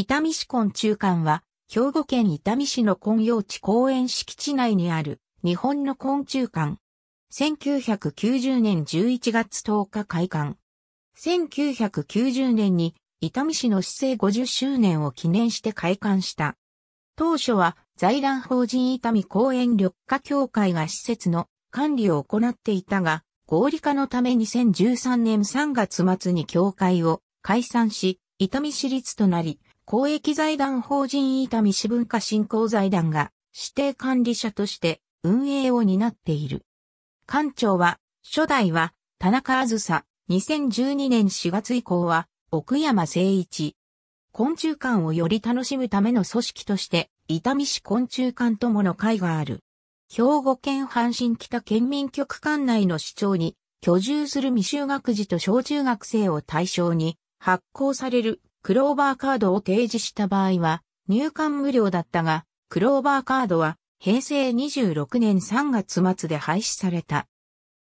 伊丹市根中館は、兵庫県伊丹市の根用地公園敷地内にある、日本の根中館。1990年11月10日開館。1990年に、伊丹市の市政50周年を記念して開館した。当初は、財団法人伊丹公園緑化協会が施設の管理を行っていたが、合理化のため2013年3月末に協会を解散し、伊丹市立となり、公益財団法人伊丹市文化振興財団が指定管理者として運営を担っている。館長は、初代は田中あずさ、2012年4月以降は奥山誠一。昆虫館をより楽しむための組織として、伊丹市昆虫館ともの会がある。兵庫県阪神北県民局管内の市長に居住する未就学児と小中学生を対象に発行されるクローバーカードを提示した場合は、入館無料だったが、クローバーカードは平成26年3月末で廃止された。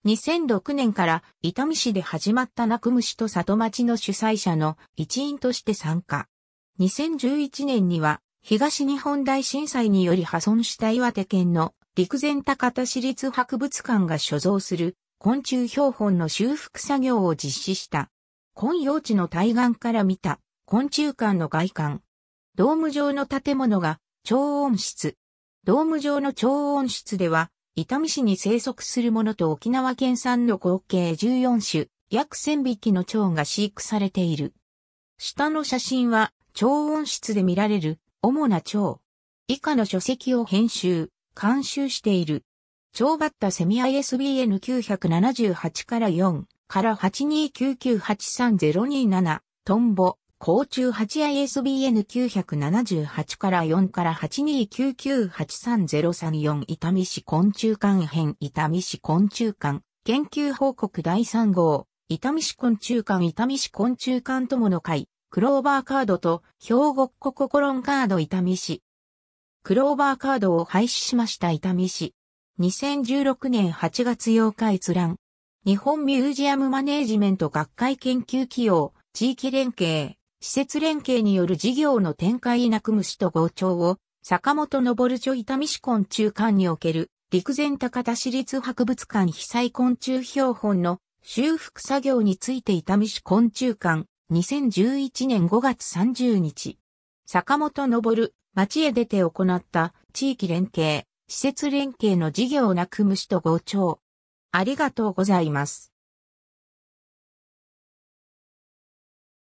2006年から伊丹市で始まった泣く虫と里町の主催者の一員として参加。2011年には東日本大震災により破損した岩手県の陸前高田市立博物館が所蔵する昆虫標本の修復作業を実施した。昆陽地の対岸から見た昆虫館の外観。ドーム状の建物が超音室。ドーム状の超音室では、伊丹市に生息するものと沖縄県産の合計14種、約1000匹の蝶が飼育されている。下の写真は、超音室で見られる主な蝶。以下の書籍を編集、監修している。超バッタセミ ISBN978 から4から829983027トンボ、甲中 8ISBN978 から4から829983034伊丹市昆虫館編伊丹市昆虫館研究報告第3号伊丹市昆虫館伊丹市昆虫館友の会クローバーカードと兵庫っココロンカード伊丹市クローバーカードを廃止しました伊丹市2016年8月8日閲覧日本ミュージアムマネージメント学会研究企業地域連携施設連携による事業の展開なく虫と号調を、坂本昇著伊丹市昆虫館における、陸前高田市立博物館被災昆虫標本の修復作業について伊丹市昆虫館、2011年5月30日。坂本昇、町へ出て行った地域連携、施設連携の事業なくむしと合調。ありがとうございます。